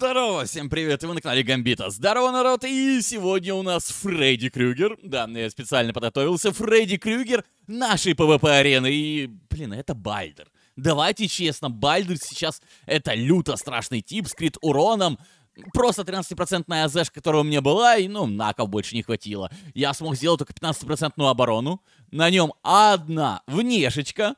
Здорово, всем привет, вы на канале Гамбита. Здорово, народ, и сегодня у нас Фредди Крюгер. Да, я специально подготовился. Фредди Крюгер нашей ПВП-арены, и, блин, это Бальдер. Давайте честно, Бальдер сейчас это люто страшный тип с уроном, Просто 13-процентная АЗ, которая у меня была, и, ну, наков больше не хватило. Я смог сделать только 15 оборону. На нем одна внешечка,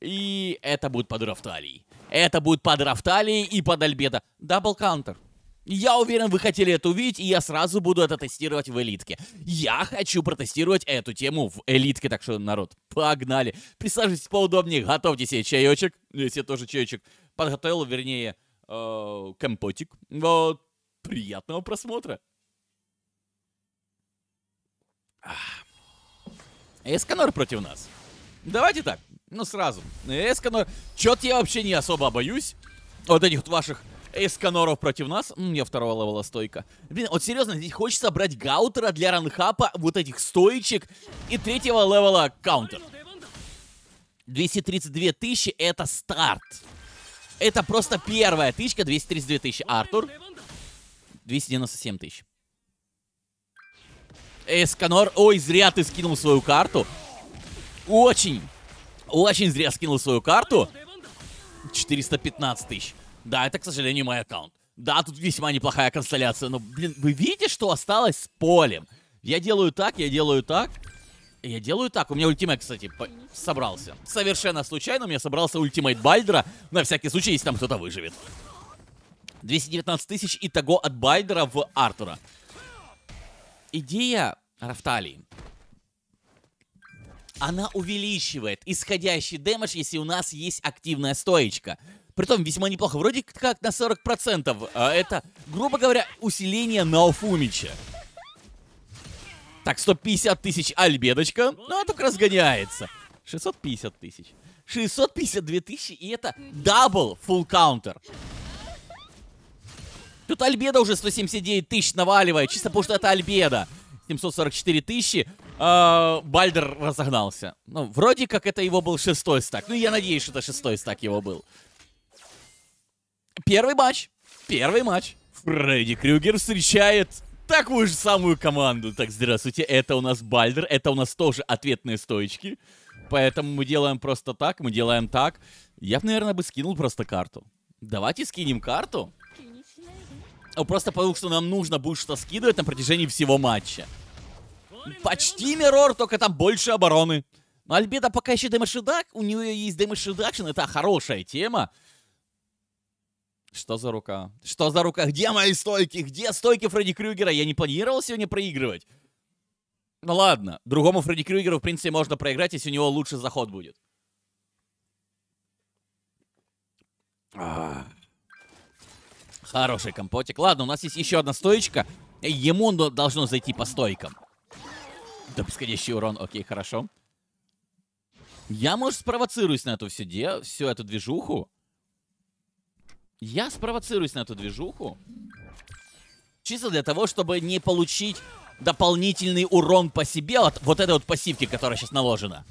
и это будет под талии. Это будет под Рафталией и под Альбедо. Дабл каунтер. Я уверен, вы хотели это увидеть, и я сразу буду это тестировать в элитке. Я хочу протестировать эту тему в элитке, так что, народ, погнали. Присаживайтесь поудобнее, готовьте себе чаечек. Я себе тоже чаечек подготовил, вернее, э, компотик. Вот. Приятного просмотра. Эсканор против нас. Давайте так, ну, сразу. Эсканор. Чё-то я вообще не особо боюсь. Вот этих ваших эсканоров против нас. М -м, я второго левела стойка. Блин, вот серьезно, здесь хочется брать гаутера для ранхапа, вот этих стоечек и третьего левела каунтер. 232 тысячи — это старт. Это просто первая тычка, 232 тысячи. Артур? 297 тысяч. Эсканор, ой, зря ты скинул свою карту. Очень очень зря скинул свою карту. 415 тысяч. Да, это, к сожалению, мой аккаунт. Да, тут весьма неплохая констелляция, но, блин, вы видите, что осталось с полем? Я делаю так, я делаю так, я делаю так. У меня ультимейт, кстати, собрался. Совершенно случайно у меня собрался ультимейт Бальдера, на всякий случай, если там кто-то выживет. 219 тысяч итого от Байдера в Артура. Идея Рафталии она увеличивает исходящий дэмэдж, если у нас есть активная стоечка. Притом весьма неплохо, вроде как на 40%. А это, грубо говоря, усиление Наофумича. Так, 150 тысяч альбедочка. Ну, а так разгоняется. 650 тысяч. 652 тысячи, и это дабл full каунтер. Тут Альбеда уже 179 тысяч наваливает, чисто потому что это Альбеда. 744 тысячи, э, Бальдер разогнался. Ну, вроде как это его был шестой стак. Ну, я надеюсь, что это шестой стак его был. Первый матч. Первый матч. Фредди Крюгер встречает такую же самую команду. Так, здравствуйте, это у нас Бальдер, это у нас тоже ответные стоечки. Поэтому мы делаем просто так, мы делаем так. Я бы, наверное, бы скинул просто карту. Давайте скинем карту просто потому что нам нужно будет что то скидывать на протяжении всего матча. Почти Мирор, только там больше обороны. Но Альбеда пока еще демешедак, у нее есть демешедакшн, это хорошая тема. Что за рука? Что за рука? Где мои стойки? Где стойки Фредди Крюгера? Я не планировал сегодня проигрывать. Ну ладно, другому Фредди Крюгеру, в принципе, можно проиграть, если у него лучший заход будет. А Хороший компотик. Ладно, у нас есть еще одна стоечка. Ему должно зайти по стойкам. Да, бесконечный урон. Окей, хорошо. Я, может, спровоцируюсь на эту всю, де... всю эту движуху. Я спровоцируюсь на эту движуху. Чисто для того, чтобы не получить дополнительный урон по себе от вот этой вот пассивки, которая сейчас наложена.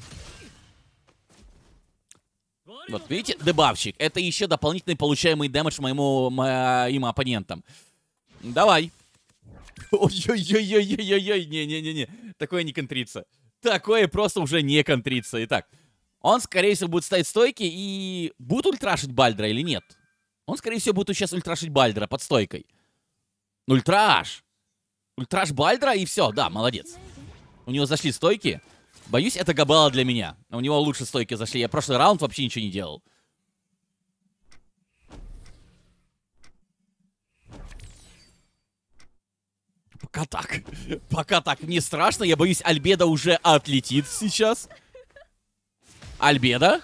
Вот видите, дебавчик. Это еще дополнительный получаемый дэмэдж моему моим оппонентам. Давай. Ой-ой-ой-ой-ой-ой-ой. Не-не-не-не. Такое не контрится. Такое просто уже не контрится. Итак, он, скорее всего, будет стоять стойки и будет ультрашить Бальдра или нет? Он, скорее всего, будет сейчас ультрашить Бальдра под стойкой. Ультраш! Ультраш Бальдра и все, да, молодец. У него зашли стойки. Боюсь, это Габала для меня. У него лучше стойки зашли. Я прошлый раунд вообще ничего не делал. Пока так. Пока так. Мне страшно. Я боюсь, Альбеда уже отлетит сейчас. Альбеда,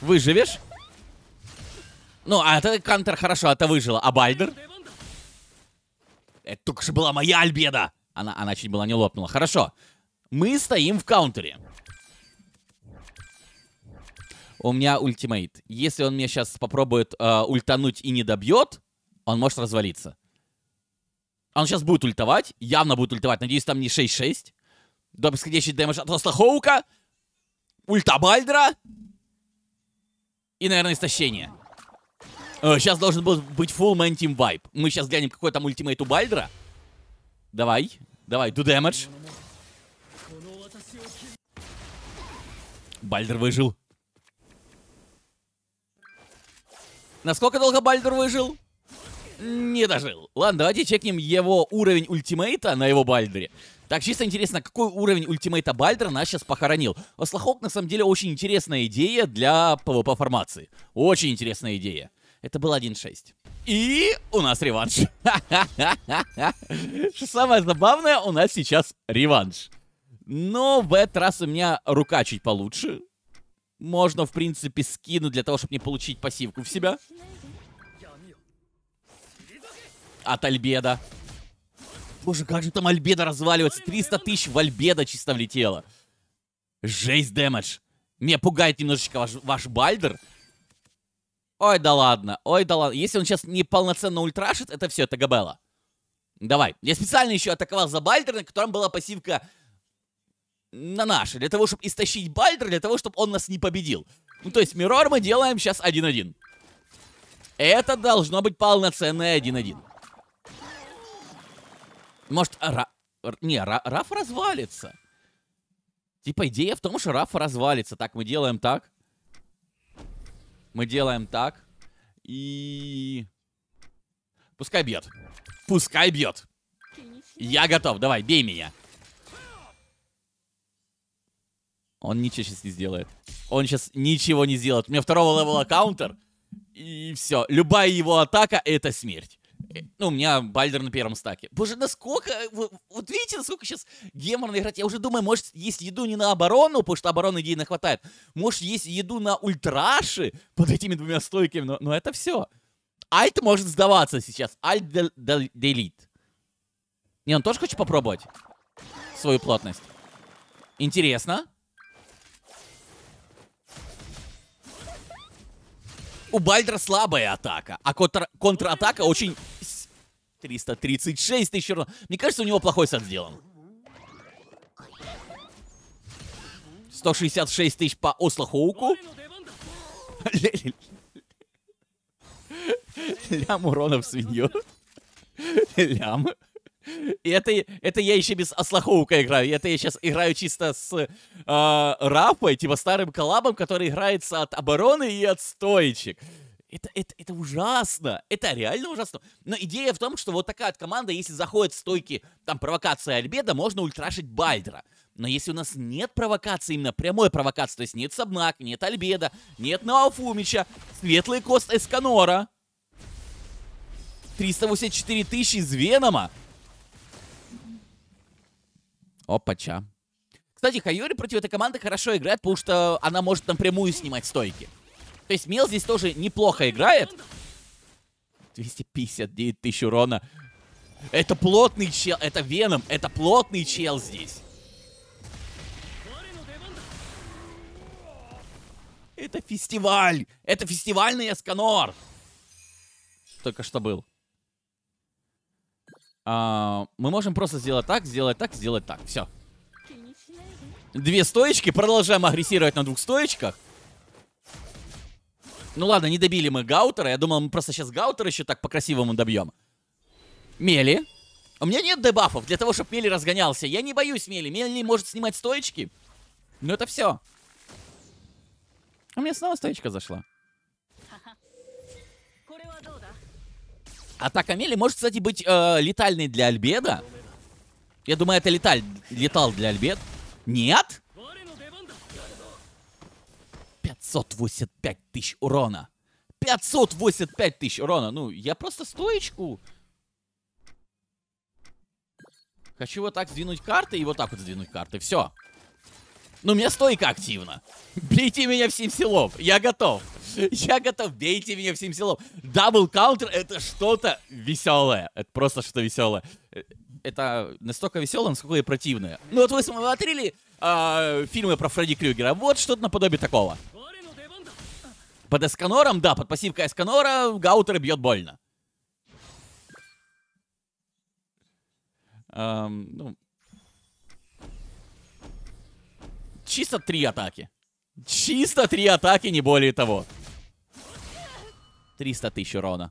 выживешь? Ну, а это Кантер хорошо, это а выжила. А Байдер? Это только что была моя Альбеда. Она, она чуть была не лопнула. Хорошо. Мы стоим в каунтере. У меня ультимейт. Если он меня сейчас попробует э, ультануть и не добьет, он может развалиться. Он сейчас будет ультовать. Явно будет ультовать. Надеюсь, там не 6-6. До исходящий дэмэдж от просто Хоука. Ульта Бальдера. И, наверное, истощение. сейчас э, должен был быть full man team vibe. Мы сейчас глянем, какой там ультимейт у Бальдера. Давай. Давай, do damage. Бальдер выжил. Насколько долго Бальдер выжил? Не дожил. Ладно, давайте чекнем его уровень ультимейта на его Бальдере. Так, чисто интересно, какой уровень ультимейта Бальдера нас сейчас похоронил? Ослахок, на самом деле, очень интересная идея для ПВП-формации. Очень интересная идея. Это был 1-6. И у нас реванш. Самое забавное, у нас сейчас реванш. Но в этот раз у меня рука чуть получше. Можно, в принципе, скинуть для того, чтобы не получить пассивку в себя. От Альбеда. Боже, как же там Альбеда разваливается. 300 тысяч в Альбеда чисто влетело. Жесть дэмэдж. Меня пугает немножечко ваш, ваш Бальдер. Ой, да ладно. Ой, да ладно. Если он сейчас не полноценно ультрашит, это все, это Габела. Давай. Я специально еще атаковал за Бальдер, на котором была пассивка на наши, для того, чтобы истощить Бальдра, для того, чтобы он нас не победил. Ну, то есть Мирор мы делаем сейчас 1-1. Это должно быть полноценное 1-1. Может, Ра... Не, Ра... Раф развалится. Типа идея в том, что Раф развалится. Так, мы делаем так. Мы делаем так. И... Пускай бьет. Пускай бьет. Я готов. Давай, бей меня. Он ничего сейчас не сделает. Он сейчас ничего не сделает. У меня второго левела каунтер, и все. Любая его атака — это смерть. Э, ну, у меня Бальдер на первом стаке. Боже, насколько... Вот, видите, насколько сейчас геморно играть? Я уже думаю, может, есть еду не на оборону, потому что обороны идейно хватает. Может, есть еду на ультраши под этими двумя стойками, но, но это все. Альт может сдаваться сейчас. Альт делит. Не, он тоже хочет попробовать свою плотность. Интересно. У Бальдра слабая атака, а контр контратака очень... 336 тысяч урона. Мне кажется, у него плохой сад сделан. 166 тысяч по Ослохоуку. Лям уронов в свинью. Лям. И это, это я еще без ослаховка играю. Это я сейчас играю чисто с э, а, рапой, типа старым коллабом, который играется от обороны и от стоечек. Это, это, это ужасно. Это реально ужасно. Но идея в том, что вот такая вот команда, если заходит в стойки, там, провокация Альбеда, можно ультрашить Бальдера. Но если у нас нет провокации, именно прямой провокации, то есть нет Сабнак, нет Альбеда, нет Науфумича, светлый кост Эсканора, 384 тысячи из Венома, Опача. Кстати, Хайори против этой команды хорошо играет, потому что она может напрямую снимать стойки. То есть Мел здесь тоже неплохо играет. 259 тысяч урона. Это плотный чел, это Веном, это плотный чел здесь. Это фестиваль! Это фестивальный Эсканор! Только что был. А, мы можем просто сделать так, сделать так, сделать так. Все. Две стоечки. Продолжаем агрессировать на двух стоечках. Ну ладно, не добили мы Гаутера. Я думал, мы просто сейчас Гаутера еще так по-красивому добьем. Мели. У меня нет дебафов для того, чтобы Мели разгонялся. Я не боюсь Мели. Мели может снимать стоечки. Но это все. У меня снова стоечка зашла. Атака Мели может, кстати, быть э, летальной для Альбеда. Я думаю, это леталь... летал для Альбед. Нет? 585 тысяч урона. 585 тысяч урона. Ну, я просто стоечку... Хочу вот так сдвинуть карты и вот так вот сдвинуть карты. Все. Ну, меня стойка активно. Бейте меня всем силов, я готов. Я готов, бейте меня всем силом. Дабл каунтер — это что-то веселое. Это просто что-то веселое. Это настолько веселое, насколько и противное. Ну вот вы смотрели э, фильмы про Фредди Крюгера. Вот что-то наподобие такого. Под эсканором, да, под пассивкой эсканора Гаутер бьет больно. Эм, ну, чисто три атаки. Чисто три атаки, не более того. 300 тысяч урона.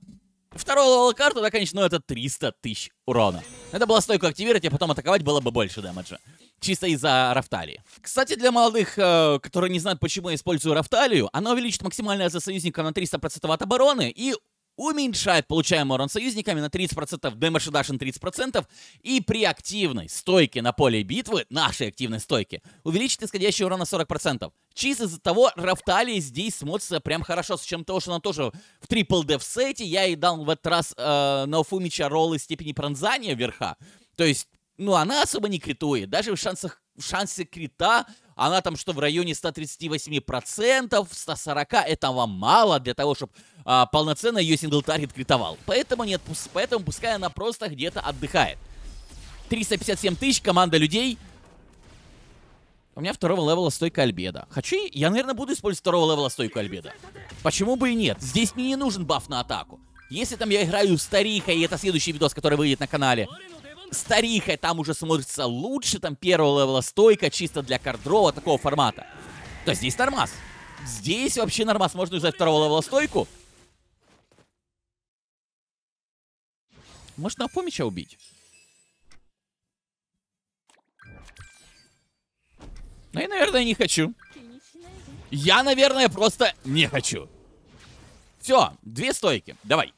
Второго локарту, ну, да, конечно, но ну, это 300 тысяч урона. Надо было стойку активировать, а потом атаковать было бы больше дэмэджа. Чисто из-за Рафталии. Кстати, для молодых, э, которые не знают, почему я использую Рафталию, она увеличит максимальное за союзника на 300% от обороны и уменьшает получаемый урон союзниками на 30%, дэмэдж и дашин 30%, и при активной стойке на поле битвы, нашей активной стойке, увеличит исходящий урон на 40%. Чисто из-за того, Рафталия здесь смотрится прям хорошо, с чем того, что она тоже в трипл деф сете, я ей дал в этот раз э, Наофумича роллы степени пронзания верха, то есть, ну, она особо не критует, даже в шансах в шансе крита она там что в районе 138%, 140, это вам мало для того, чтобы а, полноценно ее сингл-таргет критовал. Поэтому нет, поэтому пускай она просто где-то отдыхает. 357 тысяч, команда людей. У меня второго левела стойка Альбеда. Хочу, я, наверное, буду использовать второго левела стойку Альбеда. Почему бы и нет? Здесь мне не нужен баф на атаку. Если там я играю стариха, и это следующий видос, который выйдет на канале, стариха, там уже смотрится лучше, там первого левела стойка, чисто для кардрова такого формата. То здесь нормас. Здесь вообще нормас, можно взять второго левела стойку. Можно Апомича убить. Ну, и наверное, не хочу. Я, наверное, просто не хочу. Все, две стойки. Давай.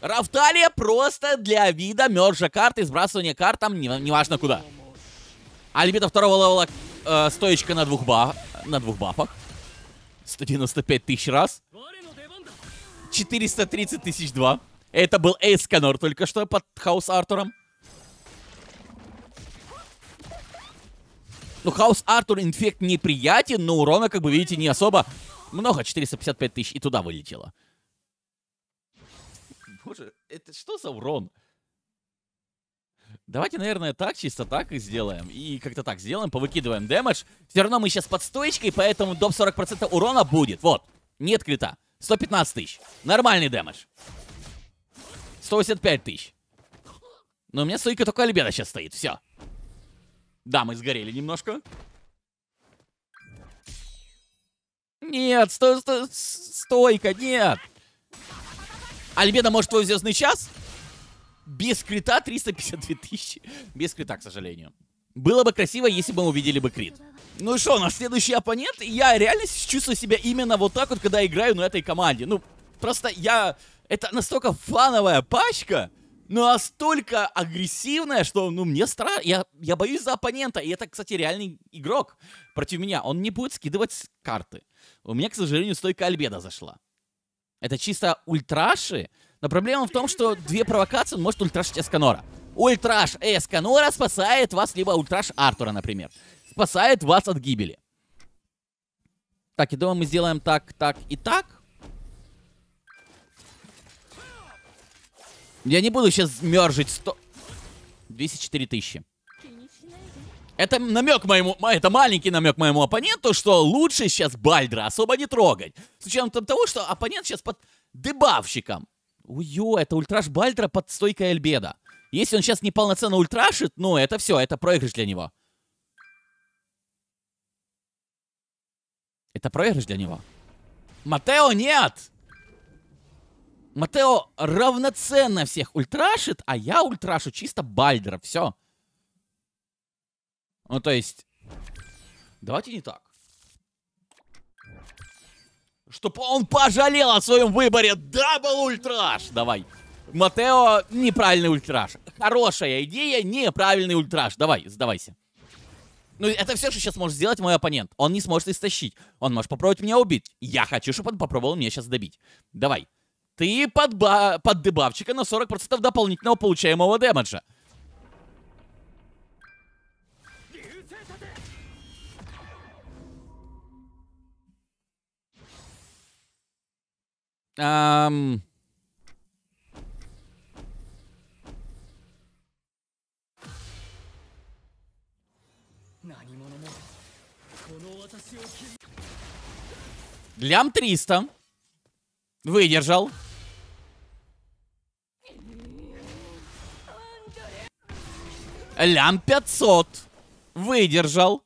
Рафталия просто для вида мерджа карты, сбрасывание карт там неважно не, важно куда. Альбита второго левела э, стоечка на двух, ба на двух бафах. 195 тысяч раз. 430 тысяч два. Это был Эйсканор только что под Хаус Артуром. Ну, Хаус Артур инфект неприятен, но урона, как бы видите, не особо много. 455 тысяч и туда вылетело. Боже, это что за урон? Давайте, наверное, так, чисто так и сделаем. И как-то так сделаем, повыкидываем дэмэдж. Все равно мы сейчас под стоечкой, поэтому доп 40% урона будет. Вот, нет крита. 115 тысяч. Нормальный дэмэдж. 185 тысяч. Но у меня стойка только Альбеда сейчас стоит. Все. Да, мы сгорели немножко. Нет, сто, сто, стойка, нет. Альбеда, может, твой звездный час? Без крита 352 тысячи. Без крита, к сожалению. Было бы красиво, если бы мы увидели бы крит. Ну и что, наш следующий оппонент? Я реально чувствую себя именно вот так вот, когда играю на этой команде. Ну, просто я... Это настолько фановая пачка, но ну, настолько агрессивная, что, ну, мне страшно. Я, я боюсь за оппонента. И это, кстати, реальный игрок против меня. Он не будет скидывать карты. У меня, к сожалению, стойка Альбеда зашла. Это чисто ультраши. Но проблема в том, что две провокации он может ультрашить Эсканора. Ультраш Эсканора спасает вас, либо ультраш Артура, например. Спасает вас от гибели. Так, я думаю, мы сделаем так, так и так. Я не буду сейчас мержить 100... 204 тысячи. Это намек моему, это маленький намек моему оппоненту, что лучше сейчас Бальдра особо не трогать. С учетом того, что оппонент сейчас под дебавщиком. Уё, это ультраш Бальдра под стойкой Эльбеда. Если он сейчас неполноценно ультрашит, ну это все, это проигрыш для него. Это проигрыш для него. Матео нет! Матео равноценно всех ультрашит, а я ультрашу чисто Бальдера. Все. Ну, то есть... Давайте не так. Чтоб он пожалел о своем выборе. Дабл ультраш, Давай. Матео, неправильный ультраш. Хорошая идея, неправильный ультраш, Давай, сдавайся. Ну, это все, что сейчас может сделать мой оппонент. Он не сможет истощить. Он может попробовать меня убить. Я хочу, чтобы он попробовал меня сейчас добить. Давай. Ты под, ба под дебавчика на 40% дополнительного получаемого демеджа. Um, Лям 300. Выдержал. Лям 500. Выдержал.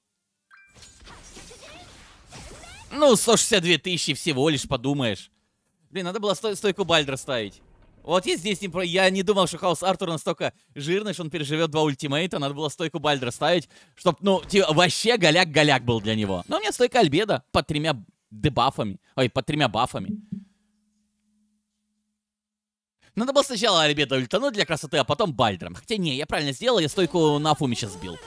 Ну, 162 тысячи всего лишь, подумаешь. Блин, надо было стой стойку Бальдра ставить. Вот есть здесь не Я не думал, что Хаус Артур настолько жирный, что он переживет два ультимейта. Надо было стойку Бальдра ставить, чтобы ну, типа, вообще голяк-голяк был для него. Но у меня стойка Альбеда под тремя дебафами. Ой, под тремя бафами. Надо было сначала Альбеда ультануть для красоты, а потом Бальдром. Хотя не, я правильно сделал, я стойку на Афуме сейчас сбил.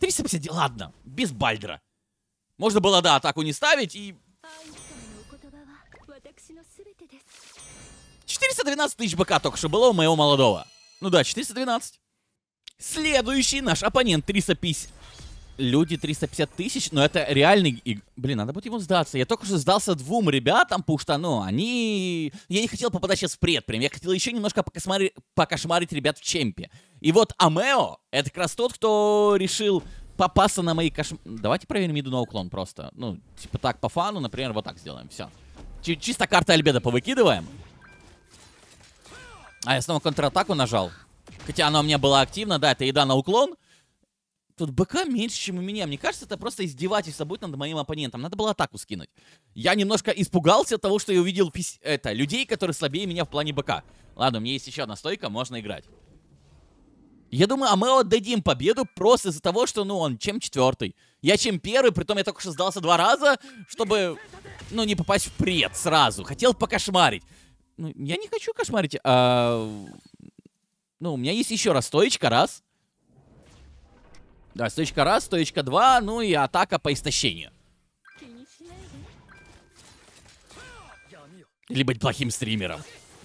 350, ладно, без Бальдра. Можно было, да, атаку не ставить и... 412 тысяч БК только что было у моего молодого. Ну да, 412. Следующий наш оппонент 350... Люди 350 тысяч, но это реальный... Блин, надо будет ему сдаться. Я только что сдался двум ребятам, потому что, ну, они... Я не хотел попадать сейчас в пред прям. Я хотел еще немножко покошмарить, покошмарить ребят в чемпе. И вот Амео, это как раз тот, кто решил попасться на мои кошмары. Давайте проверим еду на уклон просто. Ну, типа так по фану, например, вот так сделаем. Все. Ч чисто карта Альбеда повыкидываем. А я снова контратаку нажал. Хотя она у меня была активна, да, это еда на уклон. Тут БК меньше, чем у меня. Мне кажется, это просто издевательство будет над моим оппонентом. Надо было атаку скинуть. Я немножко испугался того, что я увидел пис... это, людей, которые слабее меня в плане БК. Ладно, у меня есть еще одна стойка, можно играть. Я думаю, а мы отдадим победу просто из-за того, что, ну, он чем четвертый. Я чем первый, притом я только что сдался два раза, чтобы, ну, не попасть в пред сразу. Хотел покошмарить. Ну, я не хочу кошмарить, а... Ну, у меня есть еще раз стоечка, раз. Да, стоечка раз, стоечка два, ну и атака по истощению. Либо быть плохим стримером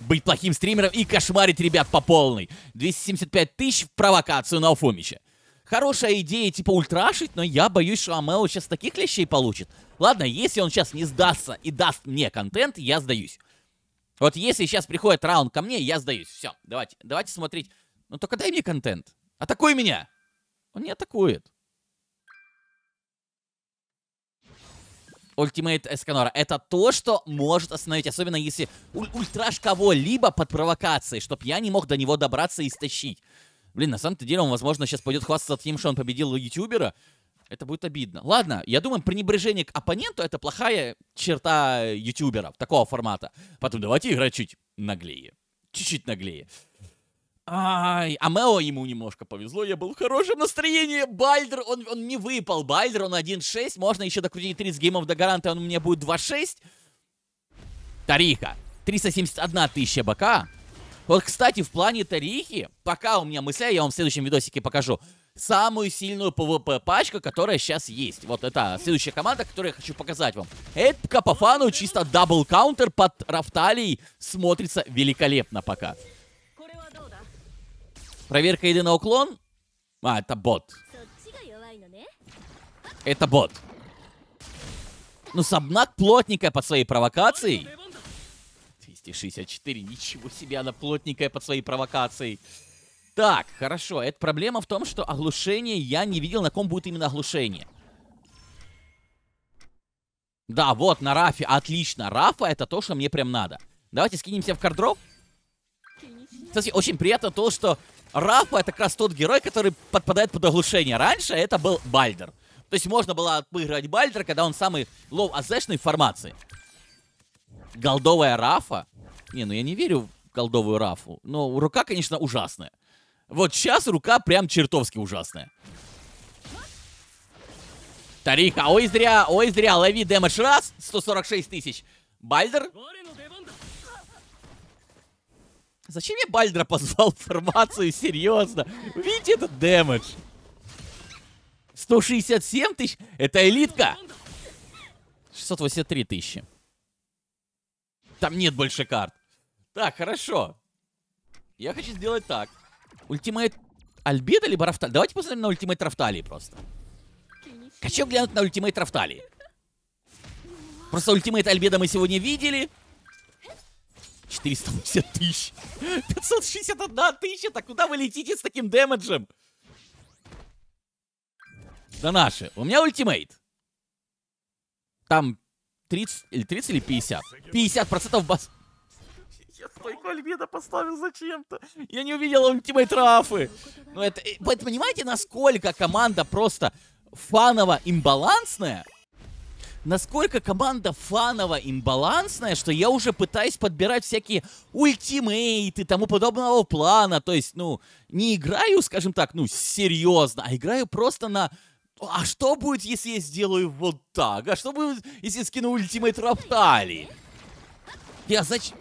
быть плохим стримером и кошмарить ребят по полной. 275 тысяч в провокацию на Уфомича. Хорошая идея типа ультрашить, но я боюсь, что Амео сейчас таких лещей получит. Ладно, если он сейчас не сдастся и даст мне контент, я сдаюсь. Вот если сейчас приходит раунд ко мне, я сдаюсь. Все, давайте, давайте смотреть. Ну только дай мне контент. Атакуй меня! Он не атакует. ультимейт Эсканора. Это то, что может остановить, особенно если уль ультраж кого-либо под провокацией, чтобы я не мог до него добраться и стащить. Блин, на самом-то деле он, возможно, сейчас пойдет хвастаться тем, что он победил ютубера. Это будет обидно. Ладно, я думаю, пренебрежение к оппоненту — это плохая черта ютуберов такого формата. Потом давайте играть чуть наглее. Чуть-чуть наглее. Ай, а Мео ему немножко повезло, я был в хорошем настроении. Бальдер, он, он не выпал. Бальдер, он 1-6. Можно еще докрутить 30 геймов до гаранта, он у меня будет 2-6. Тарика. 371 тысяча бока. Вот, кстати, в плане Тарихи, пока у меня мысля, я вам в следующем видосике покажу, самую сильную ПВП-пачку, которая сейчас есть. Вот это следующая команда, которую я хочу показать вам. Это по фану чисто дабл-каунтер под Рафталией смотрится великолепно пока. Проверка еды на уклон? А, это бот. Это бот. Ну, Сабнак плотненькая под своей провокацией. 264, ничего себе, она плотненькая под своей провокацией. Так, хорошо, это проблема в том, что оглушение я не видел, на ком будет именно оглушение. Да, вот, на Рафе, отлично. Рафа это то, что мне прям надо. Давайте скинемся в кардроп. Кстати, очень приятно то, что Рафа это как раз тот герой, который подпадает под оглушение. Раньше это был Бальдер. То есть можно было отыгрывать Бальдера, когда он самый лов азешной формации. Голдовая Рафа? Не, ну я не верю в голдовую Рафу. Но рука, конечно, ужасная. Вот сейчас рука прям чертовски ужасная. Тариха, ой зря, ой зря, лови дэмэдж раз, 146 тысяч. Бальдер, Зачем я Бальдра позвал в формацию? Серьезно. Видите этот дэмэдж? 167 тысяч? Это элитка? 683 тысячи. Там нет больше карт. Так, хорошо. Я хочу сделать так. Ультимейт Альбеда либо Рафтали? Давайте посмотрим на ультимейт Рафтали просто. Хочу глянуть на ультимейт Рафтали? Просто ультимейт Альбеда мы сегодня видели. 480 тысяч. 561 тысяча Так куда вы летите с таким дэмэджем? Да наши. У меня ультимейт. Там 30 или 30 или 50? 50 процентов бас... Я столько Альбида поставил зачем-то. Я не увидел ультимейт Рафы. Но ну, это... Э, понимаете, насколько команда просто фаново имбалансная? насколько команда фаново имбалансная, что я уже пытаюсь подбирать всякие ультимейты, тому подобного плана. То есть, ну, не играю, скажем так, ну, серьезно, а играю просто на а что будет, если я сделаю вот так? А что будет, если я скину ультимейт Раптали? Я зачем...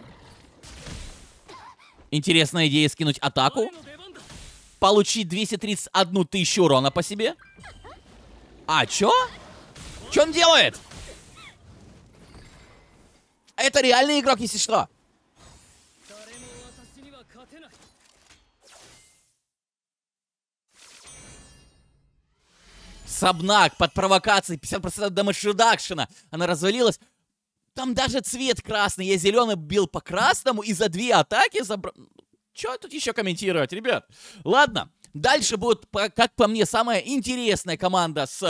Интересная идея скинуть атаку. Получить 231 тысячу урона по себе. А, чё? Чё он делает? Это реальный игрок, если что. Сабнак под провокацией, 50% дэмэдж редакшена. Она развалилась. Там даже цвет красный. Я зеленый бил по красному и за две атаки забрал... Чё тут еще комментировать, ребят? Ладно, дальше будет, как по мне, самая интересная команда с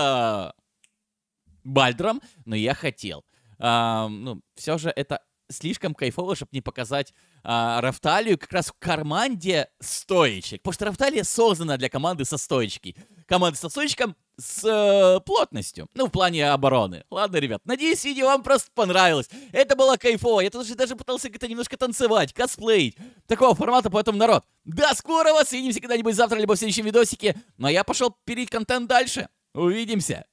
э, Бальдром, но я хотел а, ну, все же это слишком кайфово, чтобы не показать а, Рафталию как раз в команде стоечек. Потому что Рафталия создана для команды со стоечки. Команды со стоечком с э, плотностью. Ну, в плане обороны. Ладно, ребят, надеюсь, видео вам просто понравилось. Это было кайфово. Я даже, даже пытался как-то немножко танцевать, косплеить. Такого формата, поэтому, народ, до скорого. Свидимся когда-нибудь завтра, либо в следующем видосике. Ну, а я пошел пилить контент дальше. Увидимся.